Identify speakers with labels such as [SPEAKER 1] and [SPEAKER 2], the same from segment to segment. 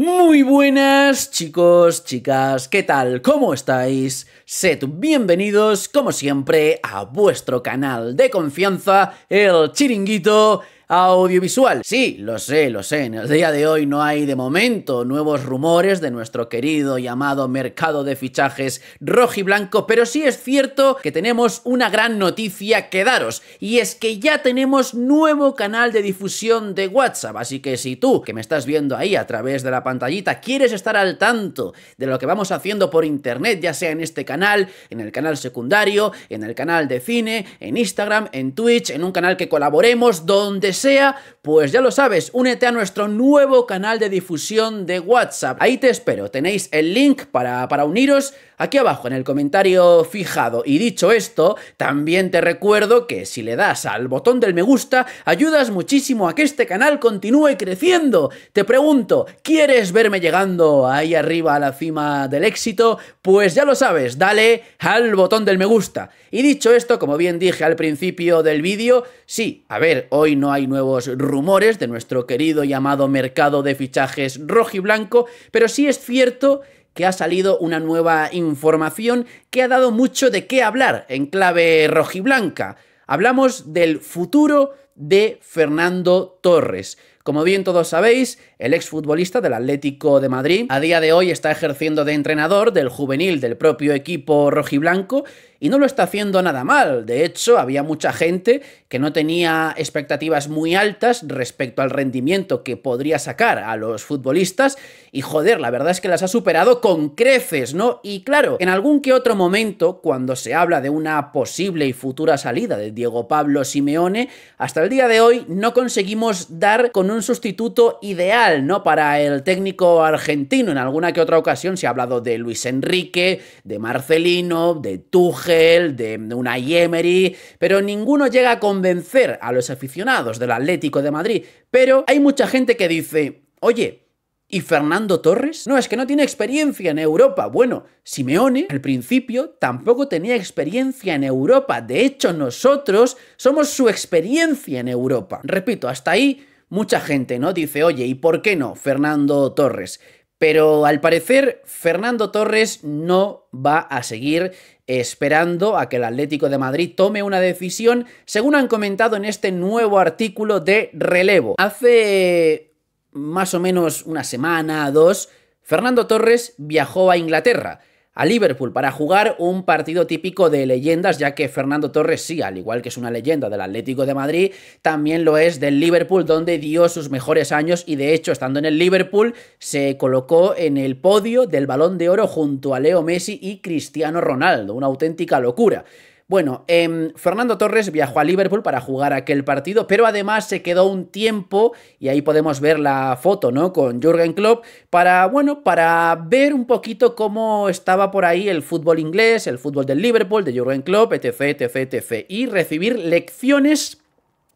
[SPEAKER 1] Muy buenas chicos, chicas, ¿qué tal? ¿Cómo estáis? Sed bienvenidos, como siempre, a vuestro canal de confianza, el Chiringuito audiovisual. Sí, lo sé, lo sé, en el día de hoy no hay de momento nuevos rumores de nuestro querido y amado mercado de fichajes rojo y blanco, pero sí es cierto que tenemos una gran noticia que daros, y es que ya tenemos nuevo canal de difusión de WhatsApp, así que si tú, que me estás viendo ahí a través de la pantallita, quieres estar al tanto de lo que vamos haciendo por internet, ya sea en este canal, en el canal secundario, en el canal de cine, en Instagram, en Twitch, en un canal que colaboremos, donde sea, pues ya lo sabes, únete a nuestro nuevo canal de difusión de WhatsApp. Ahí te espero, tenéis el link para, para uniros aquí abajo en el comentario fijado. Y dicho esto, también te recuerdo que si le das al botón del me gusta, ayudas muchísimo a que este canal continúe creciendo. Te pregunto, ¿quieres verme llegando ahí arriba a la cima del éxito? Pues ya lo sabes, dale al botón del me gusta. Y dicho esto, como bien dije al principio del vídeo, sí, a ver, hoy no hay nuevos rumores de nuestro querido y amado mercado de fichajes rojiblanco, pero sí es cierto que ha salido una nueva información que ha dado mucho de qué hablar en clave rojiblanca. Hablamos del futuro de Fernando Torres. Como bien todos sabéis, el exfutbolista del Atlético de Madrid a día de hoy está ejerciendo de entrenador del juvenil del propio equipo rojiblanco y no lo está haciendo nada mal. De hecho, había mucha gente que no tenía expectativas muy altas respecto al rendimiento que podría sacar a los futbolistas y joder, la verdad es que las ha superado con creces, ¿no? Y claro, en algún que otro momento, cuando se habla de una posible y futura salida de Diego Pablo Simeone, hasta el día de hoy no conseguimos dar con un sustituto ideal, ¿no? Para el técnico argentino. En alguna que otra ocasión se ha hablado de Luis Enrique, de Marcelino, de Tuchel, de una Emery, pero ninguno llega a convencer a los aficionados del Atlético de Madrid. Pero hay mucha gente que dice, oye, ¿Y Fernando Torres? No, es que no tiene experiencia en Europa. Bueno, Simeone al principio tampoco tenía experiencia en Europa. De hecho, nosotros somos su experiencia en Europa. Repito, hasta ahí mucha gente, ¿no? Dice, oye, ¿y por qué no Fernando Torres? Pero al parecer Fernando Torres no va a seguir esperando a que el Atlético de Madrid tome una decisión, según han comentado en este nuevo artículo de relevo. Hace más o menos una semana, dos, Fernando Torres viajó a Inglaterra a Liverpool para jugar un partido típico de leyendas, ya que Fernando Torres sí, al igual que es una leyenda del Atlético de Madrid, también lo es del Liverpool, donde dio sus mejores años y de hecho estando en el Liverpool se colocó en el podio del balón de oro junto a Leo Messi y Cristiano Ronaldo, una auténtica locura. Bueno, em, Fernando Torres viajó a Liverpool para jugar aquel partido, pero además se quedó un tiempo, y ahí podemos ver la foto, ¿no? Con Jürgen Klopp, para, bueno, para ver un poquito cómo estaba por ahí el fútbol inglés, el fútbol del Liverpool, de Jürgen Klopp, etc, etc, etc. Y recibir lecciones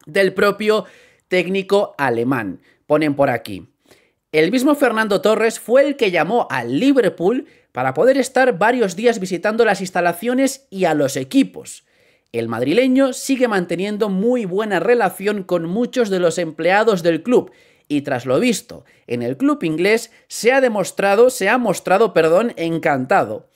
[SPEAKER 1] del propio técnico alemán. Ponen por aquí. El mismo Fernando Torres fue el que llamó al Liverpool para poder estar varios días visitando las instalaciones y a los equipos. El madrileño sigue manteniendo muy buena relación con muchos de los empleados del club y tras lo visto en el club inglés se ha demostrado, se ha mostrado, perdón, encantado.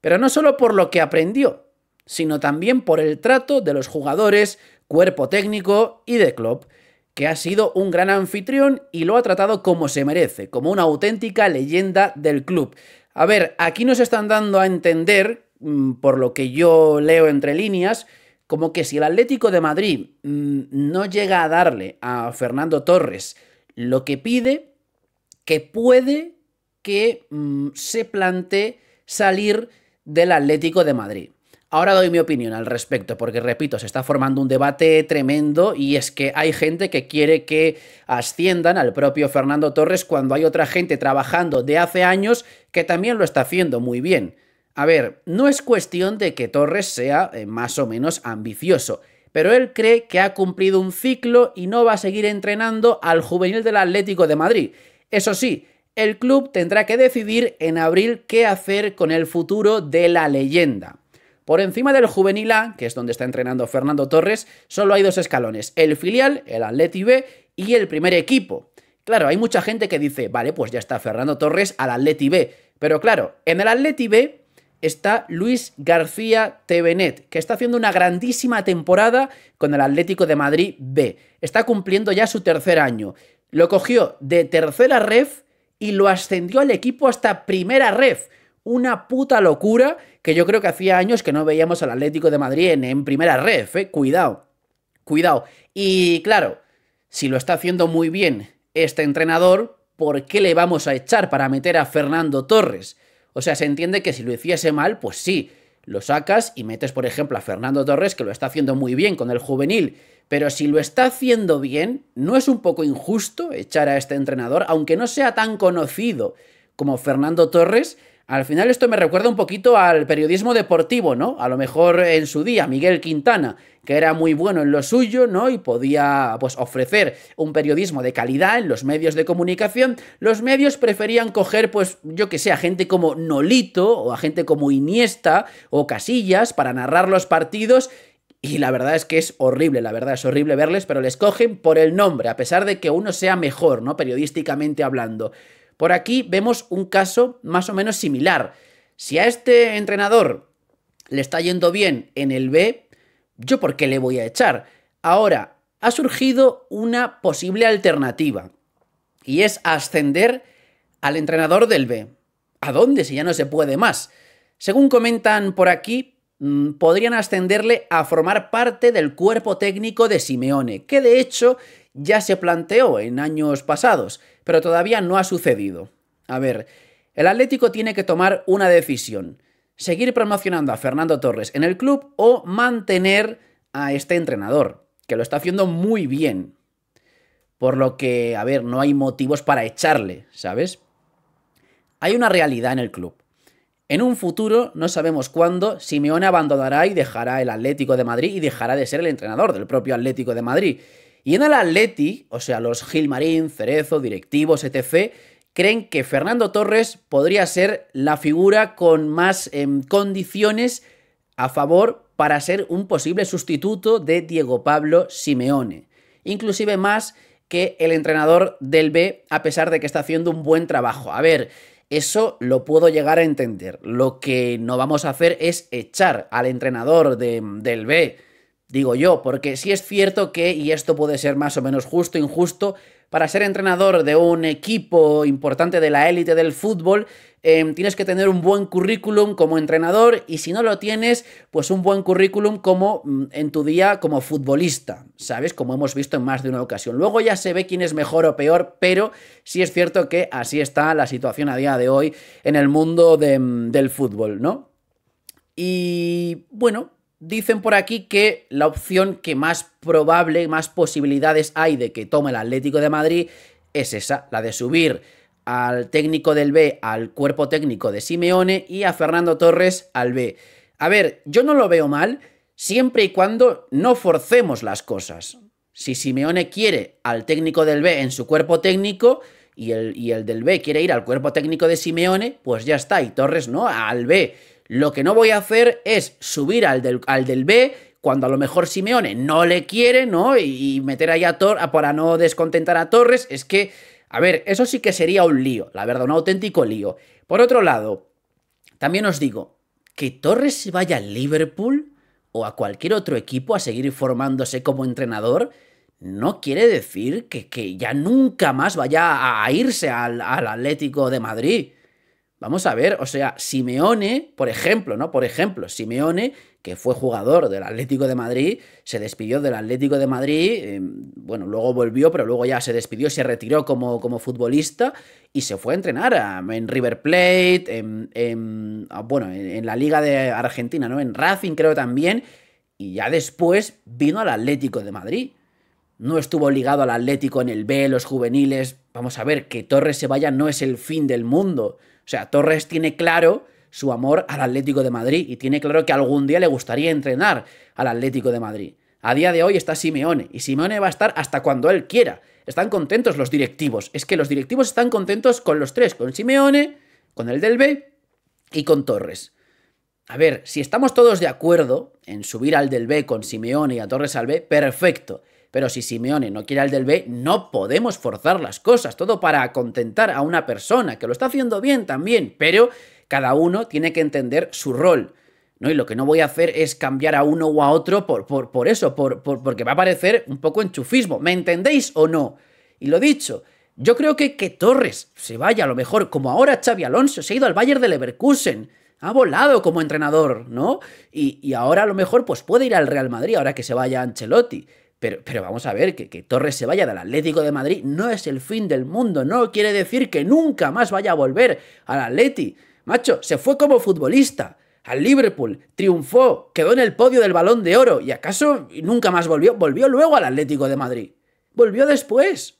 [SPEAKER 1] Pero no solo por lo que aprendió, sino también por el trato de los jugadores, cuerpo técnico y de club, que ha sido un gran anfitrión y lo ha tratado como se merece, como una auténtica leyenda del club. A ver, aquí nos están dando a entender, mm, por lo que yo leo entre líneas, como que si el Atlético de Madrid mm, no llega a darle a Fernando Torres lo que pide, que puede que mm, se plantee salir del Atlético de Madrid. Ahora doy mi opinión al respecto, porque repito, se está formando un debate tremendo y es que hay gente que quiere que asciendan al propio Fernando Torres cuando hay otra gente trabajando de hace años que también lo está haciendo muy bien. A ver, no es cuestión de que Torres sea eh, más o menos ambicioso, pero él cree que ha cumplido un ciclo y no va a seguir entrenando al juvenil del Atlético de Madrid. Eso sí, el club tendrá que decidir en abril qué hacer con el futuro de la leyenda. Por encima del Juvenil A, que es donde está entrenando Fernando Torres, solo hay dos escalones, el filial, el Atleti B y el primer equipo. Claro, hay mucha gente que dice, vale, pues ya está Fernando Torres al Atleti B. Pero claro, en el Atleti B está Luis García Tevenet, que está haciendo una grandísima temporada con el Atlético de Madrid B. Está cumpliendo ya su tercer año. Lo cogió de tercera ref y lo ascendió al equipo hasta primera ref una puta locura que yo creo que hacía años que no veíamos al Atlético de Madrid en, primera red, eh. cuidado, cuidado. Y claro, si lo está haciendo muy bien este entrenador, ¿por qué le vamos a echar para meter a Fernando Torres? O sea, se entiende que si lo hiciese mal, pues sí, lo sacas y metes, por ejemplo, a Fernando Torres, que lo está haciendo muy bien con el juvenil. Pero si lo está haciendo bien, ¿no es un poco injusto echar a este entrenador, aunque no sea tan conocido como Fernando Torres? Al final esto me recuerda un poquito al periodismo deportivo, ¿no? A lo mejor en su día, Miguel Quintana, que era muy bueno en lo suyo, ¿no? Y podía pues ofrecer un periodismo de calidad en los medios de comunicación. Los medios preferían coger pues yo que sé, a gente como Nolito o a gente como Iniesta o Casillas para narrar los partidos y la verdad es que es horrible, la verdad es horrible verles, pero les cogen por el nombre, a pesar de que uno sea mejor, ¿no? Periodísticamente hablando. Por aquí vemos un caso más o menos similar. Si a este entrenador le está yendo bien en el B, ¿yo por qué le voy a echar? Ahora, ha surgido una posible alternativa y es ascender al entrenador del B. ¿A dónde si ya no se puede más? Según comentan por aquí, mm, podrían ascenderle a formar parte del cuerpo técnico de Simeone, que de hecho ya se planteó en años pasados pero todavía no ha sucedido. A ver, el Atlético tiene que tomar una decisión. Seguir promocionando a Fernando Torres en el club o mantener a este entrenador, que lo está haciendo muy bien. Por lo que, a ver, no hay motivos para echarle, ¿sabes? Hay una realidad en el club. En un futuro, no sabemos cuándo, Simeone abandonará y dejará el Atlético de Madrid y dejará de ser el entrenador del propio Atlético de Madrid. Y en el Atleti, o sea, los Gilmarín, Cerezo, directivos, etc., creen que Fernando Torres podría ser la figura con más em, condiciones a favor para ser un posible sustituto de Diego Pablo Simeone. Inclusive más que el entrenador del B, a pesar de que está haciendo un buen trabajo. A ver, eso lo puedo llegar a entender. Lo que no vamos a hacer es echar al entrenador del B Digo yo, porque sí es cierto que, y esto puede ser más o menos justo, injusto, para ser entrenador de un equipo importante de la élite del fútbol, em, tienes que tener un buen currículum como entrenador y si no lo tienes, pues un buen currículum como mm, en tu día como futbolista, ¿sabes? Como hemos visto en más de una ocasión. Luego ya se ve quién es mejor o peor, pero sí es cierto que así está la situación a día de hoy en el mundo mm, del fútbol, ¿no? Y bueno, Dicen por aquí que la opción que más probable, más posibilidades hay de que tome el Atlético de Madrid es esa, la de subir al técnico del B, al cuerpo técnico de Simeone y a Fernando Torres al B. A ver, yo no lo veo mal siempre y cuando no forcemos las cosas. Si Simeone quiere al técnico del B en su cuerpo técnico y el, y el del B quiere ir al cuerpo técnico de Simeone, pues ya está, y Torres no, al B. Lo que no voy a hacer es subir al del, B cuando a lo mejor Simeone no le quiere, ¿no? Y, meter ahí a Torres para no descontentar a Torres. Es que, a ver, eso sí que sería un lío, la verdad, un auténtico lío. Por otro lado, también os digo, que Torres vaya al Liverpool o a cualquier otro equipo a seguir formándose como entrenador, no quiere decir que, ya nunca más vaya a, irse al, al Atlético de Madrid. Vamos a ver, o sea, Simeone, por ejemplo, ¿no? Por ejemplo, Simeone, que fue jugador del Atlético de Madrid, se despidió del Atlético de Madrid, em, bueno, luego volvió, pero luego ya se despidió, se retiró como, como futbolista y se fue a entrenar en River Plate, en, ah, bueno, en la Liga de Argentina, ¿no? En Racing creo también, y ya después vino al Atlético de Madrid. No estuvo ligado al Atlético en el B, los juveniles. Vamos a ver, que Torres se vaya no es el fin del mundo. O sea, Torres tiene claro su amor al Atlético de Madrid y tiene claro que algún día le gustaría entrenar al Atlético de Madrid. A día de hoy está Simeone y Simeone va a estar hasta cuando él quiera. Están contentos los directivos. Es que los directivos están contentos con los tres, con Simeone, con el del B y con Torres. A ver, si estamos todos de acuerdo en subir al del B con Simeone y a Torres al B, perfecto. Pero si Simeone no quiere al del B, no podemos forzar las cosas, todo para contentar a una persona que lo está haciendo bien también, pero cada uno tiene que entender su rol. ¿no? Y lo que no voy a hacer es cambiar a uno u a otro por, por, eso, porque va a parecer un poco enchufismo. ¿Me entendéis o no? Y lo dicho, yo creo que que Torres se vaya a lo mejor, como ahora Xavi Alonso se ha ido al Bayern de Leverkusen, ha volado como entrenador, ¿no? Y, ahora a lo mejor pues puede ir al Real Madrid ahora que se vaya Ancelotti. Pero, vamos a ver, que, que, Torres se vaya del Atlético de Madrid no es el fin del mundo, no quiere decir que nunca más vaya a volver al Atleti. Macho, se fue como futbolista al Liverpool, triunfó, quedó en el podio del balón de oro y acaso nunca más volvió, volvió luego al Atlético de Madrid, volvió después.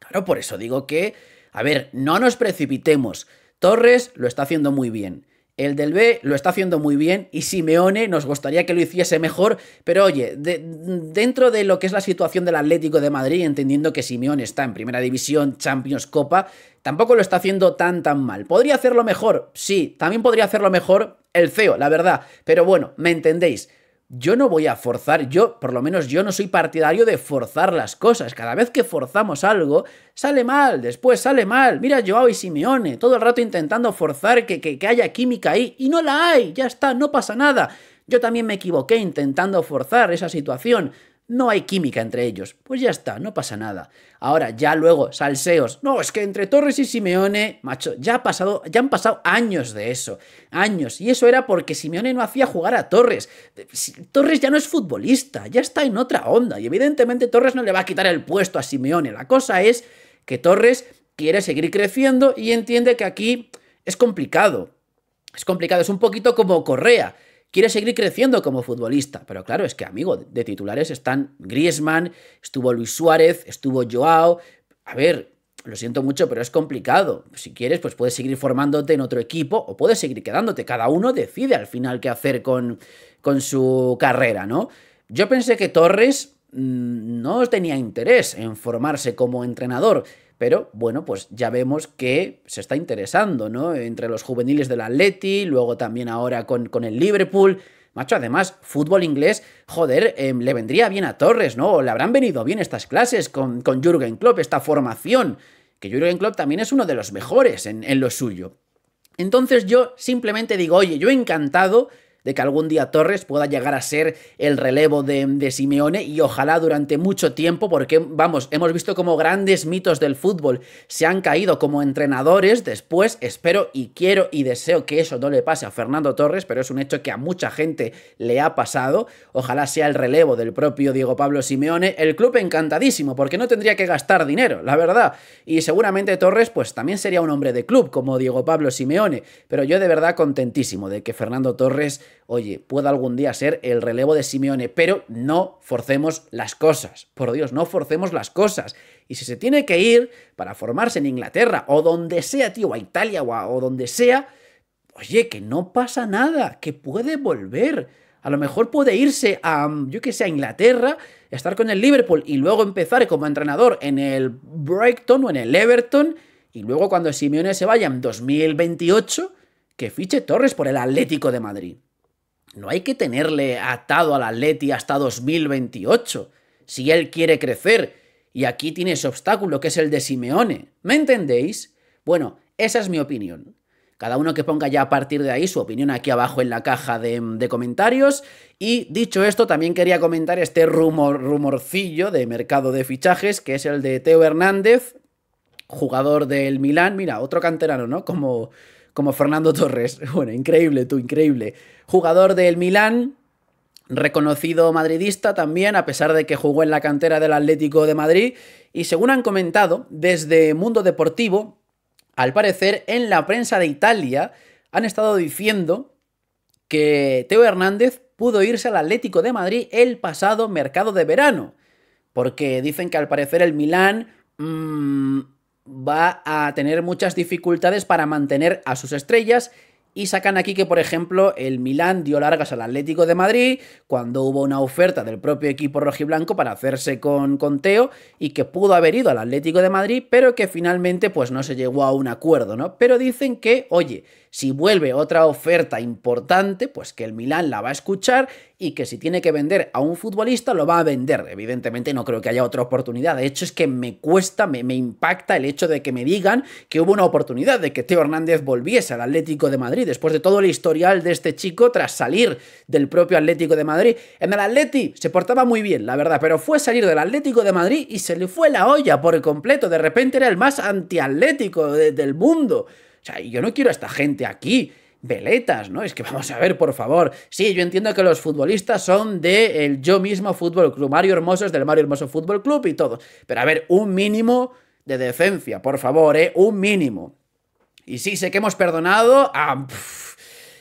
[SPEAKER 1] Claro, por eso digo que, a ver, no nos precipitemos, Torres lo está haciendo muy bien. El del B lo está haciendo muy bien y Simeone nos gustaría que lo hiciese mejor, pero oye, dentro de lo que es la situación del Atlético de Madrid, entendiendo que Simeone está en Primera División, Champions, Copa, tampoco lo está haciendo tan tan mal. ¿Podría hacerlo mejor? Sí, también podría hacerlo mejor el CEO, la verdad, pero bueno, me entendéis yo no voy a forzar, yo, por lo menos yo no soy partidario de forzar las cosas. Cada vez que forzamos algo, sale mal, después sale mal. Mira Joao y Simeone, todo el rato intentando forzar que, que, que haya química ahí, y no la hay, ya está, no pasa nada. Yo también me equivoqué intentando forzar esa situación no hay química entre ellos. Pues ya está, no pasa nada. Ahora, ya luego, salseos. No, es que entre Torres y Simeone, macho, ya, ha pasado, ya han pasado años de eso. Años. Y eso era porque Simeone no hacía jugar a Torres. Eh, Torres ya no es futbolista, ya está en otra onda. Y evidentemente Torres no le va a quitar el puesto a Simeone. La cosa es que Torres quiere seguir creciendo y entiende que aquí es complicado. Es complicado, es un poquito como Correa quiere seguir creciendo como futbolista. Pero claro, es que, amigo, de titulares están Griezmann, estuvo Luis Suárez, estuvo Joao. A ver, lo siento mucho, pero es complicado. Si quieres, pues puedes seguir formándote en otro equipo o puedes seguir quedándote. Cada uno decide al final qué hacer con, con su carrera, ¿no? Yo pensé que Torres mm, no tenía interés en formarse como entrenador pero bueno, pues ya vemos que se está interesando, ¿no? Entre los juveniles del Atleti, luego también ahora con, con el Liverpool. Macho, además, fútbol inglés, joder, em, le vendría bien a Torres, ¿no? le habrán venido bien estas clases con, con Jürgen Klopp, esta formación, que Jürgen Klopp también es uno de los mejores en, en lo suyo. Entonces yo simplemente digo, oye, yo encantado de que algún día Torres pueda llegar a ser el relevo de, de, Simeone y ojalá durante mucho tiempo, porque vamos, hemos visto como grandes mitos del fútbol se han caído como entrenadores después, espero y quiero y deseo que eso no le pase a Fernando Torres, pero es un hecho que a mucha gente le ha pasado, ojalá sea el relevo del propio Diego Pablo Simeone, el club encantadísimo, porque no tendría que gastar dinero, la verdad, y seguramente Torres pues también sería un hombre de club como Diego Pablo Simeone, pero yo de verdad contentísimo de que Fernando Torres oye, puede algún día ser el relevo de Simeone, pero no forcemos las cosas. Por Dios, no forcemos las cosas. Y si se tiene que ir para formarse en Inglaterra o donde sea, tío, a Italia o, o donde sea, oye, que no pasa nada, que puede volver. A lo mejor puede irse a, yo que sé, a Inglaterra, estar con el Liverpool y luego empezar como entrenador en el Brighton o en el Everton. Y luego cuando Simeone se vaya en 2028, que fiche Torres por el Atlético de Madrid no hay que tenerle atado al Atleti hasta 2028, si él quiere crecer, y aquí tiene ese obstáculo que es el de Simeone. ¿Me entendéis? Bueno, esa es mi opinión. Cada uno que ponga ya a partir de ahí su opinión aquí abajo en la caja de, comentarios. Y dicho esto, también quería comentar este rumor, rumorcillo de mercado de fichajes, que es el de Teo Hernández, jugador del Milán. Mira, otro canterano, ¿no? Como, como Fernando Torres. Bueno, increíble tú, increíble. Jugador del Milán, reconocido madridista también, a pesar de que jugó en la cantera del Atlético de Madrid. Y según han comentado, desde Mundo Deportivo, al parecer en la prensa de Italia han estado diciendo que Teo Hernández pudo irse al Atlético de Madrid el pasado mercado de verano. Porque dicen que al parecer el Milán mm, va a tener muchas dificultades para mantener a sus estrellas y sacan aquí que, por ejemplo, el Milán dio largas al Atlético de Madrid cuando hubo una oferta del propio equipo rojiblanco para hacerse con, con Teo y que pudo haber ido al Atlético de Madrid, pero que finalmente pues no se llegó a un acuerdo, ¿no? Pero dicen que, oye, si vuelve otra oferta importante, pues que el Milán la va a escuchar y que si tiene que vender a un futbolista lo va a vender. Evidentemente no creo que haya otra oportunidad. De hecho es que me cuesta, me impacta el hecho de que me digan que hubo una oportunidad de que Teo Hernández volviese al Atlético de Madrid después de todo el historial de este chico tras salir del propio Atlético de Madrid. En el Atleti se portaba muy bien, la verdad, pero fue salir del Atlético de Madrid y se le fue la olla por completo. De repente era el más antiatlético del mundo. O sea, yo no quiero a esta gente aquí veletas, ¿no? Es que vamos a ver, por favor. Sí, yo entiendo que los futbolistas son de el yo mismo Fútbol Club. Mario Hermoso es del Mario Hermoso Fútbol Club y todo. Pero a ver, un mínimo de decencia, por favor, ¿eh? Un mínimo. Y sí, sé que hemos perdonado a...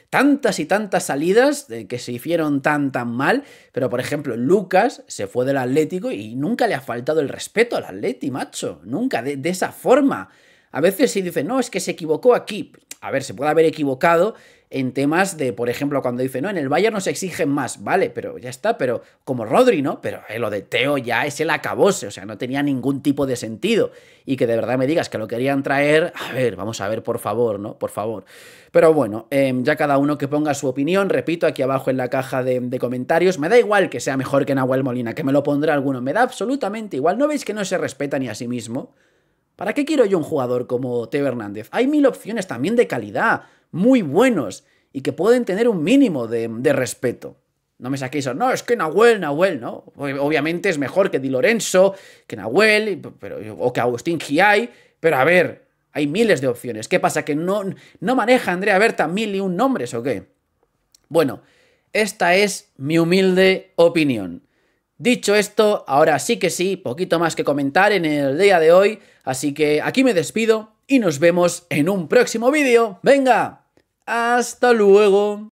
[SPEAKER 1] tantas y tantas salidas que se hicieron tan tan mal, pero por ejemplo, Lucas se fue del Atlético y nunca le ha faltado el respeto al Atleti, macho, nunca, de, esa forma. A veces se dice, no, es que se equivocó aquí. A ver, se puede haber equivocado, en temas de, por ejemplo, cuando dice, no, en el Bayern se exigen más, vale, pero ya está, pero como Rodri, ¿no? Pero eh, lo de Teo ya es el acabose, o sea, no tenía ningún tipo de sentido. Y que de verdad me digas que lo querían traer, a ver, vamos a ver, por favor, ¿no? Por favor. Pero bueno, em, ya cada uno que ponga su opinión, repito, aquí abajo en la caja de, comentarios, me da igual que sea mejor que Nahuel Molina, que me lo pondrá alguno, me da absolutamente igual, ¿no veis que no se respeta ni a sí mismo? ¿Para qué quiero yo un jugador como Teo Hernández? Hay mil opciones también de calidad muy buenos y que pueden tener un mínimo de, respeto. No me saquéis, no, es que Nahuel, Nahuel, ¿no? Obviamente es mejor que Di Lorenzo, que Nahuel, pero, o que Agustín Giai, pero a ver, hay miles de opciones. ¿Qué pasa? ¿Que no, no maneja Andrea Berta mil y un nombres o qué? Bueno, esta es mi humilde opinión. Dicho esto, ahora sí que sí, poquito más que comentar en el día de hoy, así que aquí me despido y nos vemos en un próximo vídeo. ¡Venga! Hasta luego.